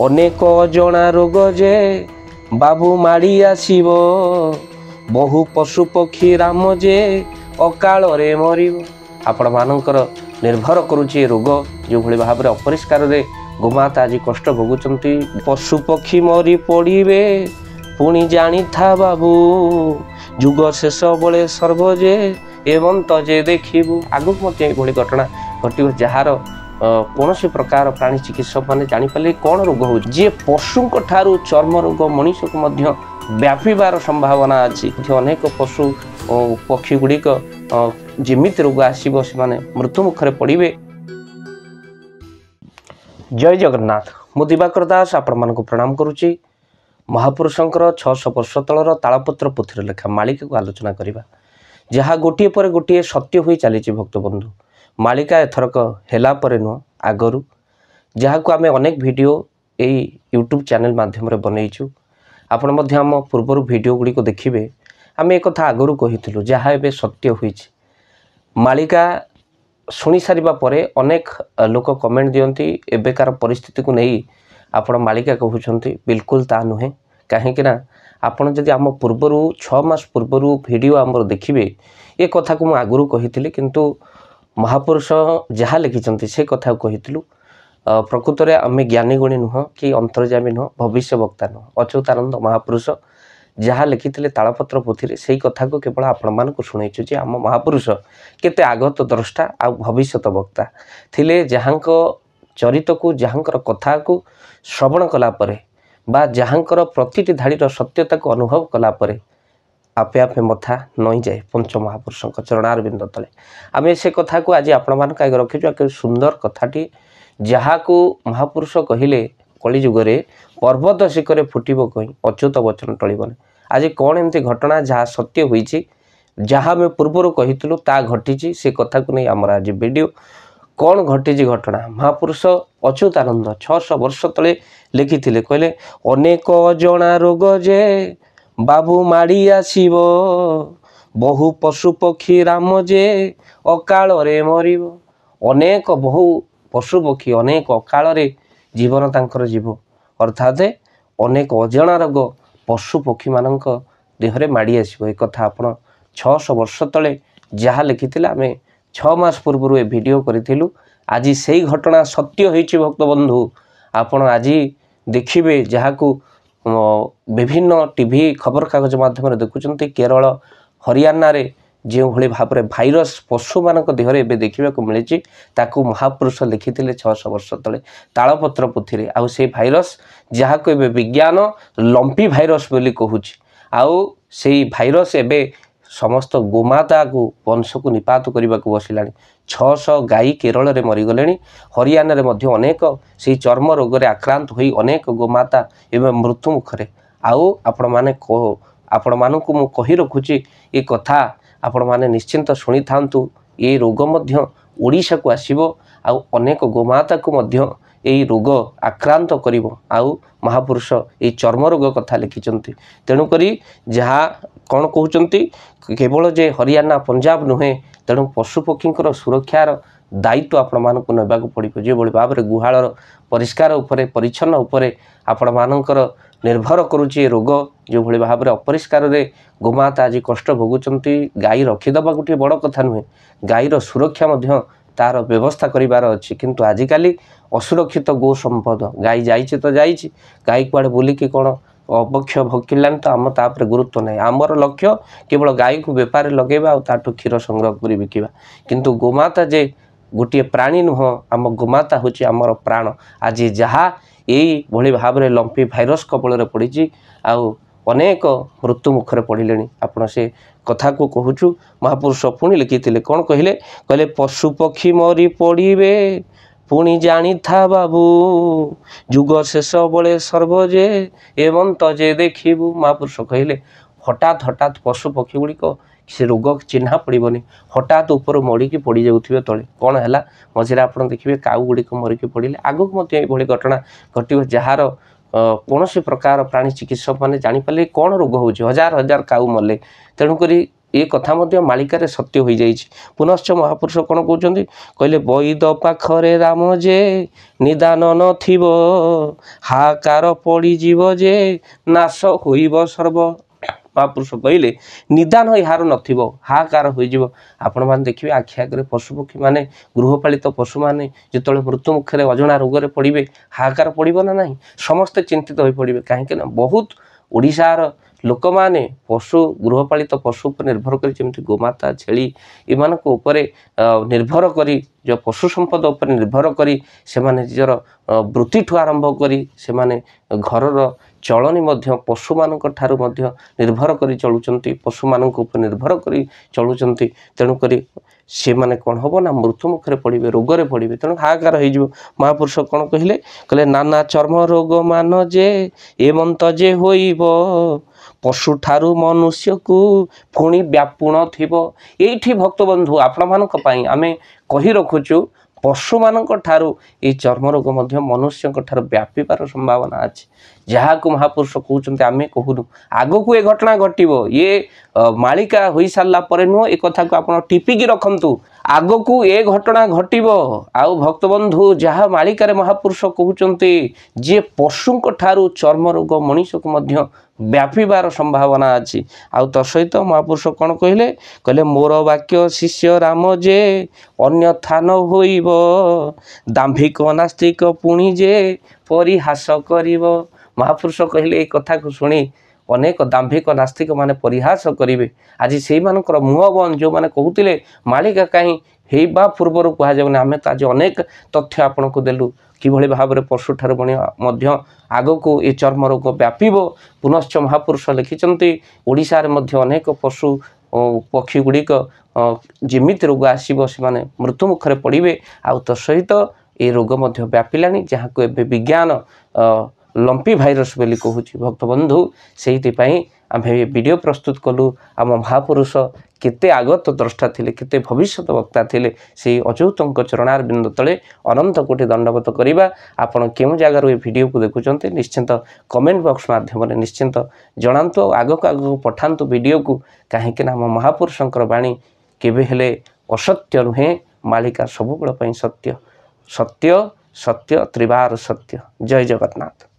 ଅନେକ ଅଜଣା ରୋଗ ଯେ ବାବୁ ମାଡ଼ି ଆସିବ ବହୁ ପଶୁ ପକ୍ଷୀ ରାମ ଯେ ଅକାଳରେ ମରିବ ଆପଣମାନଙ୍କର ନିର୍ଭର କରୁଛି ରୋଗ ଯେଉଁଭଳି ଭାବରେ ଅପରିଷ୍କାରରେ ଗୋମାତା ଆଜି କଷ୍ଟ ଭୋଗୁଛନ୍ତି ପଶୁ ପକ୍ଷୀ ମରି ପଡ଼ିବେ ପୁଣି ଜାଣିଥା ବାବୁ ଯୁଗ ଶେଷ ବେଳେ ସର୍ବ ଯେ ଏବଂ ତ ଯେ ଦେଖିବୁ ଆଗକୁ ମଧ୍ୟ ଏଭଳି ଘଟଣା ଘଟିବ ଯାହାର କୌଣସି ପ୍ରକାର ପ୍ରାଣୀ ଚିକିତ୍ସକମାନେ ଜାଣିପାରିଲେ କ'ଣ ରୋଗ ହେଉଛି ଯିଏ ପଶୁଙ୍କ ଠାରୁ ଚର୍ମ ରୋଗ ମଣିଷକୁ ମଧ୍ୟ ବ୍ୟାପିବାର ସମ୍ଭାବନା ଅଛି ଏଠି ଅନେକ ପଶୁ ପକ୍ଷୀ ଗୁଡ଼ିକ ଯେମିତି ରୋଗ ଆସିବ ସେମାନେ ମୃତ୍ୟୁମୁଖରେ ପଡ଼ିବେ ଜୟ ଜଗନ୍ନାଥ ମୁଁ ଦିବାକର ଦାସ ଆପଣମାନଙ୍କୁ ପ୍ରଣାମ କରୁଛି ମହାପୁରୁଷଙ୍କର ଛଅଶହ ବର୍ଷ ତଳର ତାଳପତ୍ର ପୋଥିର ଲେଖା ମାଳିକାକୁ ଆଲୋଚନା କରିବା ଯାହା ଗୋଟିଏ ପରେ ଗୋଟିଏ ସତ୍ୟ ହୋଇ ଚାଲିଛି ଭକ୍ତବନ୍ଧୁ ମାଳିକା ଏଥରକ ହେଲା ପରେ ନୁହଁ ଆଗରୁ ଯାହାକୁ ଆମେ ଅନେକ ଭିଡ଼ିଓ ଏଇ ୟୁଟ୍ୟୁବ୍ ଚ୍ୟାନେଲ୍ ମାଧ୍ୟମରେ ବନେଇଛୁ ଆପଣ ମଧ୍ୟ ଆମ ପୂର୍ବରୁ ଭିଡ଼ିଓ ଗୁଡ଼ିକ ଦେଖିବେ ଆମେ ଏକଥା ଆଗରୁ କହିଥିଲୁ ଯାହା ଏବେ ସତ୍ୟ ହୋଇଛି ମାଳିକା ଶୁଣିସାରିବା ପରେ ଅନେକ ଲୋକ କମେଣ୍ଟ ଦିଅନ୍ତି ଏବେକାର ପରିସ୍ଥିତିକୁ ନେଇ ଆପଣ ମାଳିକା କହୁଛନ୍ତି ବିଲକୁଲ ତାହା ନୁହେଁ କାହିଁକିନା ଆପଣ ଯଦି ଆମ ପୂର୍ବରୁ ଛଅ ମାସ ପୂର୍ବରୁ ଭିଡ଼ିଓ ଆମର ଦେଖିବେ ଏ କଥାକୁ ମୁଁ ଆଗରୁ କହିଥିଲି କିନ୍ତୁ ମହାପୁରୁଷ ଯାହା ଲେଖିଛନ୍ତି ସେ କଥାକୁ କହିଥିଲୁ ପ୍ରକୃତରେ ଆମେ ଜ୍ଞାନୀଗୁଣୀ ନୁହଁ କି ଅନ୍ତର୍ଜାମୀ ନୁହଁ ଭବିଷ୍ୟ ବକ୍ତା ନୁହଁ ଅଚ୍ୟୁତାନନ୍ଦ ମହାପୁରୁଷ ଯାହା ଲେଖିଥିଲେ ତାଳପତ୍ର ପୋଥିରେ ସେଇ କଥାକୁ କେବଳ ଆପଣମାନଙ୍କୁ ଶୁଣେଇଛୁ ଯେ ଆମ ମହାପୁରୁଷ କେତେ ଆଗତ ଦ୍ରଷ୍ଟା ଆଉ ଭବିଷ୍ୟତ ବକ୍ତା ଥିଲେ ଯାହାଙ୍କ ଚରିତକୁ ଯାହାଙ୍କର କଥାକୁ ଶ୍ରବଣ କଲାପରେ ବା ଯାହାଙ୍କର ପ୍ରତିଟି ଧାଡ଼ିର ସତ୍ୟତାକୁ ଅନୁଭବ କଲାପରେ ଆପେ ଆପେ ମଥା ନଇଁଯାଏ ପଞ୍ଚ ମହାପୁରୁଷଙ୍କ ଚରଣାରବିନ୍ଦ ତଳେ ଆମେ ସେ କଥାକୁ ଆଜି ଆପଣମାନଙ୍କ ଆଗେ ରଖିଛୁ ଆଗେ ସୁନ୍ଦର କଥାଟି ଯାହାକୁ ମହାପୁରୁଷ କହିଲେ କଳିଯୁଗରେ ପର୍ବତ ଶିଖରେ ଫୁଟିବ କହିଁ ଅଚ୍ୟୁତ ବଚନ ଟଳିବନି ଆଜି କ'ଣ ଏମିତି ଘଟଣା ଯାହା ସତ୍ୟ ହୋଇଛି ଯାହା ଆମେ ପୂର୍ବରୁ କହିଥିଲୁ ତା ଘଟିଛି ସେ କଥାକୁ ନେଇ ଆମର ଆଜି ଭିଡ଼ିଓ କ'ଣ ଘଟିଛି ଘଟଣା ମହାପୁରୁଷ ଅଚ୍ୟୁତାନନ୍ଦ ଛଅଶହ ବର୍ଷ ତଳେ ଲେଖିଥିଲେ କହିଲେ ଅନେକ ଅଜଣା ରୋଗ ଯେ ବାବୁ ମାଡ଼ି ଆସିବ ବହୁ ପଶୁପକ୍ଷୀ ରାମ ଯେ ଅକାଳରେ ମରିବ ଅନେକ ବହୁ ପଶୁପକ୍ଷୀ ଅନେକ ଅକାଳରେ ଜୀବନ ତାଙ୍କର ଯିବ ଅର୍ଥାତ୍ ଅନେକ ଅଜଣା ରୋଗ ପଶୁପକ୍ଷୀମାନଙ୍କ ଦେହରେ ମାଡ଼ି ଆସିବ ଏକଥା ଆପଣ ଛଅଶହ ବର୍ଷ ତଳେ ଯାହା ଲେଖିଥିଲେ ଆମେ ଛଅ ମାସ ପୂର୍ବରୁ ଏ ଭିଡ଼ିଓ କରିଥିଲୁ ଆଜି ସେଇ ଘଟଣା ସତ୍ୟ ହେଇଛି ଭକ୍ତବନ୍ଧୁ ଆପଣ ଆଜି ଦେଖିବେ ଯାହାକୁ ବିଭିନ୍ନ ଟିଭି ଖବରକାଗଜ ମାଧ୍ୟମରେ ଦେଖୁଛନ୍ତି କେରଳ ହରିୟାଣାରେ ଯେଉଁଭଳି ଭାବରେ ଭାଇରସ୍ ପଶୁମାନଙ୍କ ଦେହରେ ଏବେ ଦେଖିବାକୁ ମିଳିଛି ତାକୁ ମହାପୁରୁଷ ଲେଖିଥିଲେ ଛଅଶହ ବର୍ଷ ତଳେ ତାଳପତ୍ର ପୋଥିରେ ଆଉ ସେ ଭାଇରସ୍ ଯାହାକୁ ଏବେ ବିଜ୍ଞାନ ଲମ୍ପି ଭାଇରସ୍ ବୋଲି କହୁଛି ଆଉ ସେଇ ଭାଇରସ୍ ଏବେ ସମସ୍ତ ଗୋମାତାକୁ ବଂଶକୁ ନିପାତ କରିବାକୁ ବସିଲାଣି ଛଅଶହ ଗାଈ କେରଳରେ ମରିଗଲେଣି ହରିୟାଣାରେ ମଧ୍ୟ ଅନେକ ସେହି ଚର୍ମ ରୋଗରେ ଆକ୍ରାନ୍ତ ହୋଇ ଅନେକ ଗୋମାତା ଏବେ ମୃତ୍ୟୁମୁଖରେ ଆଉ ଆପଣମାନେ ଆପଣମାନଙ୍କୁ ମୁଁ କହି ରଖୁଛି ଏ କଥା ଆପଣମାନେ ନିଶ୍ଚିନ୍ତ ଶୁଣିଥାନ୍ତୁ ଏ ରୋଗ ମଧ୍ୟ ଓଡ଼ିଶାକୁ ଆସିବ ଆଉ ଅନେକ ଗୋମାତାକୁ ମଧ୍ୟ ଏହି ରୋଗ ଆକ୍ରାନ୍ତ କରିବ ଆଉ ମହାପୁରୁଷ ଏଇ ରୋଗ କଥା ଲେଖିଛନ୍ତି ତେଣୁକରି ଯାହା କ'ଣ କହୁଛନ୍ତି କେବଳ ଯେ ହରିୟାଣା ପଞ୍ଜାବ ନୁହେଁ ତେଣୁ ପଶୁପକ୍ଷୀଙ୍କର ସୁରକ୍ଷାର ଦାୟିତ୍ୱ ଆପଣମାନଙ୍କୁ ନେବାକୁ ପଡ଼ିବ ଯେଉଁଭଳି ଭାବରେ ଗୁହାଳର ପରିଷ୍କାର ଉପରେ ପରିଚ୍ଛନ୍ନ ଉପରେ ଆପଣମାନଙ୍କର ନିର୍ଭର କରୁଛି ଏ ରୋଗ ଯେଉଁଭଳି ଭାବରେ ଅପରିଷ୍କାରରେ ଗୋମାତା ଆଜି କଷ୍ଟ ଭୋଗୁଛନ୍ତି ଗାଈ ରଖିଦେବା ଗୋଟିଏ ବଡ଼ କଥା ନୁହେଁ ଗାଈର ସୁରକ୍ଷା ମଧ୍ୟ তার ব্যবস্থা করিবার অছি কিন্তু আজিকালি অসুরক্ষিত গো সম্পদ গাই যাইছে তো যাইছি গাই কুয়াড়ে বুলিকি কোণ অবক্ষ ভক্ষিলানি তো আমার তাপরে গুরুত্ব নাই আমার লক্ষ্য কেবল গাইকু বেপারে লগাইবা আর তাঠু ক্ষীর সংগ্রহ করে বিকিবা কিন্তু গোমাতা যে ଗୋଟିଏ ପ୍ରାଣୀ ନୁହଁ ଆମ ଗୋମାତା ହେଉଛି ଆମର ପ୍ରାଣ ଆଜି ଯାହା ଏଇଭଳି ଭାବରେ লম্পি ଭାଇରସ୍ কবলরে পড়িছি ଆଉ ଅନେକ ମୃତ୍ୟୁ ମୁଖରେ ପଡ଼ିଲେଣି ଆପଣ ସେ କଥାକୁ କହୁଛୁ ମହାପୁରୁଷ ପୁଣି ଲେଖିଥିଲେ କ'ଣ କହିଲେ କହିଲେ ପଶୁପକ୍ଷୀ ମରି ପଡ଼ିବେ ପୁଣି ଜାଣିଥା ବାବୁ ଯୁଗ ଶେଷ ବେଳେ ସର୍ବ ଯେ ଏବଂ ତ ଯେ ଦେଖିବୁ ମହାପୁରୁଷ କହିଲେ ହଠାତ୍ ହଠାତ୍ ପଶୁପକ୍ଷୀ ଗୁଡ଼ିକ ସେ ରୋଗ ଚିହ୍ନା ପଡ଼ିବନି ହଠାତ୍ ଉପରୁ ମଡ଼ିକି ପଡ଼ିଯାଉଥିବେ ତଳେ କ'ଣ ହେଲା ମଝିରେ ଆପଣ ଦେଖିବେ କାଉ ଗୁଡ଼ିକ ମରିକି ପଡ଼ିଲେ ଆଗକୁ ମଧ୍ୟ ଏଭଳି ଘଟଣା ଘଟିବ ଯାହାର କୌଣସି ପ୍ରକାର ପ୍ରାଣୀ ଚିକିତ୍ସକମାନେ ଜାଣିପାରିଲେ କ'ଣ ରୋଗ ହେଉଛି ହଜାର ହଜାର କାଉ ମଲେ ତେଣୁକରି ଏ କଥା ମଧ୍ୟ ମାଳିକାରେ ସତ୍ୟ ହୋଇଯାଇଛି ପୁନଶ୍ଚ ମହାପୁରୁଷ କ'ଣ କହୁଛନ୍ତି କହିଲେ ବୈଦ ପାଖରେ ରାମ ଯେ ନିଦାନ ନଥିବ ହାକାର ପଡ଼ିଯିବ ଯେ ନାଶ ହୋଇବ ସର୍ବ ବା ପୁରୁଷ କହିଲେ ନିଦାନ ହୋଇ ହାର ନଥିବ ହାହାକାର ହୋଇଯିବ ଆପଣମାନେ ଦେଖିବେ ଆଖି ଆଗରେ ପଶୁପକ୍ଷୀମାନେ ଗୃହପାଳିତ ପଶୁମାନେ ଯେତେବେଳେ ମୃତ୍ୟୁମୁଖରେ ଅଜଣା ରୋଗରେ ପଡ଼ିବେ ହାହାକାର ପଡ଼ିବ ନା ନାହିଁ ସମସ୍ତେ ଚିନ୍ତିତ ହୋଇ ପଡ଼ିବେ କାହିଁକିନା ବହୁତ ଓଡ଼ିଶାର ଲୋକମାନେ ପଶୁ ଗୃହପାଳିତ ପଶୁ ଉପରେ ନିର୍ଭର କରି ଯେମିତି ଗୋମାତା ଛେଳି ଏମାନଙ୍କ ଉପରେ ନିର୍ଭର କରି ଯେଉଁ ପଶୁ ସମ୍ପଦ ଉପରେ ନିର୍ଭର କରି ସେମାନେ ନିଜର ବୃତ୍ତିଠୁ ଆରମ୍ଭ କରି ସେମାନେ ଘରର ଚଳଣୀ ମଧ୍ୟ ପଶୁମାନଙ୍କ ଠାରୁ ମଧ୍ୟ ନିର୍ଭର କରି ଚଳୁଛନ୍ତି ପଶୁମାନଙ୍କ ଉପରେ ନିର୍ଭର କରି ଚଳୁଛନ୍ତି ତେଣୁକରି ସେମାନେ କ'ଣ ହେବ ନା ମୃତ୍ୟୁ ମୁଖରେ ପଡ଼ିବେ ରୋଗରେ ପଡ଼ିବେ ତେଣୁ ହାହାକାର ହେଇଯିବ ମହାପୁରୁଷ କ'ଣ କହିଲେ କହିଲେ ନାନା ଚର୍ମ ରୋଗ ମାନ ଯେ ଏ ମନ୍ତ ଯେ ହୋଇବ ପଶୁଠାରୁ ମନୁଷ୍ୟକୁ ପୁଣି ବ୍ୟାପୁଣ ଥିବ ଏଇଠି ଭକ୍ତବନ୍ଧୁ ଆପଣମାନଙ୍କ ପାଇଁ ଆମେ କହି ରଖୁଛୁ ପଶୁମାନଙ୍କଠାରୁ ଏଇ ଚର୍ମରୋଗ ମଧ୍ୟ ମନୁଷ୍ୟଙ୍କଠାରୁ ବ୍ୟାପିବାର ସମ୍ଭାବନା ଅଛି ଯାହାକୁ ମହାପୁରୁଷ କହୁଛନ୍ତି ଆମେ କହୁନୁ ଆଗକୁ ଏ ଘଟଣା ଘଟିବ ଇଏ ମାଳିକା ହୋଇସାରିଲା ପରେ ନୁହଁ ଏ କଥାକୁ ଆପଣ ଟିପିକି ରଖନ୍ତୁ ଆଗକୁ ଏ ଘଟଣା ଘଟିବ ଆଉ ଭକ୍ତବନ୍ଧୁ ଯାହା ମାଳିକାରେ ମହାପୁରୁଷ କହୁଛନ୍ତି ଯିଏ ପଶୁଙ୍କ ଠାରୁ ଚର୍ମ ରୋଗ ମଣିଷକୁ ମଧ୍ୟ ବ୍ୟାପିବାର ସମ୍ଭାବନା ଅଛି ଆଉ ତା ସହିତ ମହାପୁରୁଷ କ'ଣ କହିଲେ କହିଲେ ମୋର ବାକ୍ୟ ଶିଷ୍ୟ ରାମ ଯେ ଅନ୍ୟଥା ନ ହୋଇବ ଦାମ୍ଭିକ ନାସ୍ତିକ ପୁଣି ଯେ ପରିହାସ କରିବ ମହାପୁରୁଷ କହିଲେ ଏଇ କଥାକୁ ଶୁଣି ଅନେକ ଦାମ୍ଭିକ ନାସ୍ତିକମାନେ ପରିହାସ କରିବେ ଆଜି ସେଇମାନଙ୍କର ମୁହଁ ବନ୍ଦ ଯେଉଁମାନେ କହୁଥିଲେ ମାଳିକା କାହିଁ ହେବା ପୂର୍ବରୁ କୁହାଯାଉନି ଆମେ ତ ଆଜି ଅନେକ ତଥ୍ୟ ଆପଣଙ୍କୁ ଦେଲୁ କିଭଳି ଭାବରେ ପଶୁଠାରୁ ମଧ୍ୟ ଆଗକୁ ଏ ଚର୍ମରୋଗ ବ୍ୟାପିବ ପୁନଶ୍ଚ ମହାପୁରୁଷ ଲେଖିଛନ୍ତି ଓଡ଼ିଶାରେ ମଧ୍ୟ ଅନେକ ପଶୁ ପକ୍ଷୀଗୁଡ଼ିକ ଯେମିତି ରୋଗ ଆସିବ ସେମାନେ ମୃତ୍ୟୁମୁଖରେ ପଡ଼ିବେ ଆଉ ତତ୍ସହିତ ଏ ରୋଗ ମଧ୍ୟ ବ୍ୟାପିଲାଣି ଯାହାକୁ ଏବେ ବିଜ୍ଞାନ ଲମ୍ପି ଭାଇରସ୍ ବୋଲି କହୁଛି ଭକ୍ତବନ୍ଧୁ ସେଇଥିପାଇଁ ଆମେ ଭିଡ଼ିଓ ପ୍ରସ୍ତୁତ କଲୁ ଆମ ମହାପୁରୁଷ କେତେ ଆଗତ ଦ୍ରଷ୍ଟା ଥିଲେ କେତେ ଭବିଷ୍ୟତ ବକ୍ତା ଥିଲେ ସେଇ ଅଚ୍ୟୁତଙ୍କ ଚରଣାର ବିନ୍ଦୁ ତଳେ ଅନନ୍ତ କୋଟି ଦଣ୍ଡବତ କରିବା ଆପଣ କେଉଁ ଜାଗାରୁ ଏ ଭିଡ଼ିଓକୁ ଦେଖୁଛନ୍ତି ନିଶ୍ଚିନ୍ତ କମେଣ୍ଟ ବକ୍ସ ମାଧ୍ୟମରେ ନିଶ୍ଚିନ୍ତ ଜଣାନ୍ତୁ ଆଉ ଆଗକୁ ଆଗକୁ ପଠାନ୍ତୁ ଭିଡ଼ିଓକୁ କାହିଁକି ନା ଆମ ମହାପୁରୁଷଙ୍କର ବାଣୀ କେବେ ହେଲେ ଅସତ୍ୟ ନୁହେଁ ମାଳିକା ସବୁବେଳ ପାଇଁ ସତ୍ୟ ସତ୍ୟ ସତ୍ୟ ତ୍ରିବାର ସତ୍ୟ ଜୟ ଜଗନ୍ନାଥ